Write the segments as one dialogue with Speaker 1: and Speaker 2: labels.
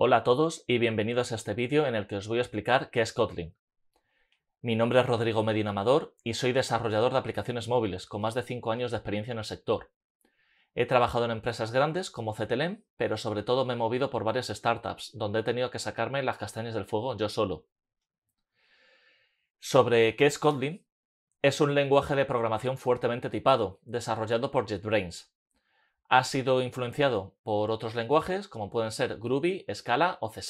Speaker 1: Hola a todos y bienvenidos a este vídeo en el que os voy a explicar qué es Kotlin. Mi nombre es Rodrigo Medina Amador y soy desarrollador de aplicaciones móviles con más de 5 años de experiencia en el sector. He trabajado en empresas grandes como CTLM, pero sobre todo me he movido por varias startups, donde he tenido que sacarme las castañas del fuego yo solo. Sobre qué es Kotlin, es un lenguaje de programación fuertemente tipado, desarrollado por JetBrains, ha sido influenciado por otros lenguajes como pueden ser Groovy, Scala o C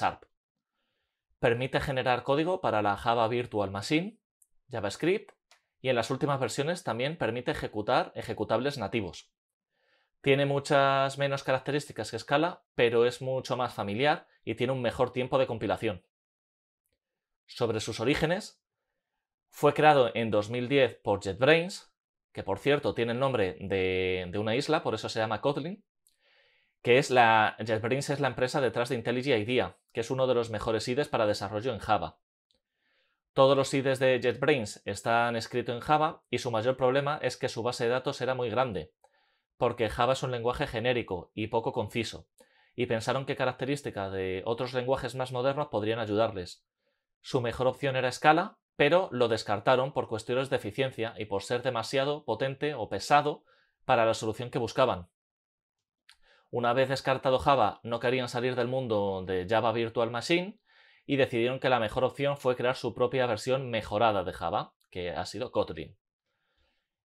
Speaker 1: Permite generar código para la Java Virtual Machine, JavaScript y en las últimas versiones también permite ejecutar ejecutables nativos. Tiene muchas menos características que Scala, pero es mucho más familiar y tiene un mejor tiempo de compilación. Sobre sus orígenes, fue creado en 2010 por JetBrains, que por cierto tiene el nombre de, una isla, por eso se llama Kotlin, que es la, JetBrains es la empresa detrás de IntelliJ IDEA, que es uno de los mejores IDEs para desarrollo en Java. Todos los IDEs de JetBrains están escritos en Java y su mayor problema es que su base de datos era muy grande, porque Java es un lenguaje genérico y poco conciso, y pensaron que características de otros lenguajes más modernos podrían ayudarles. Su mejor opción era Scala, pero lo descartaron por cuestiones de eficiencia y por ser demasiado potente o pesado para la solución que buscaban. Una vez descartado Java, no querían salir del mundo de Java Virtual Machine y decidieron que la mejor opción fue crear su propia versión mejorada de Java, que ha sido Kotlin.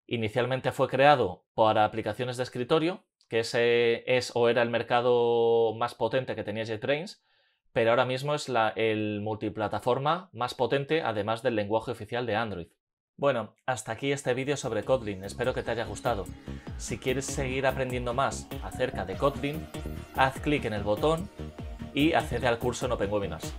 Speaker 1: Inicialmente fue creado para aplicaciones de escritorio, que ese es o era el mercado más potente que tenía JetBrains, pero ahora mismo es la, el multiplataforma más potente, además del lenguaje oficial de Android. Bueno, hasta aquí este vídeo sobre Kotlin, espero que te haya gustado. Si quieres seguir aprendiendo más acerca de Kotlin, haz clic en el botón y accede al curso en Webinars.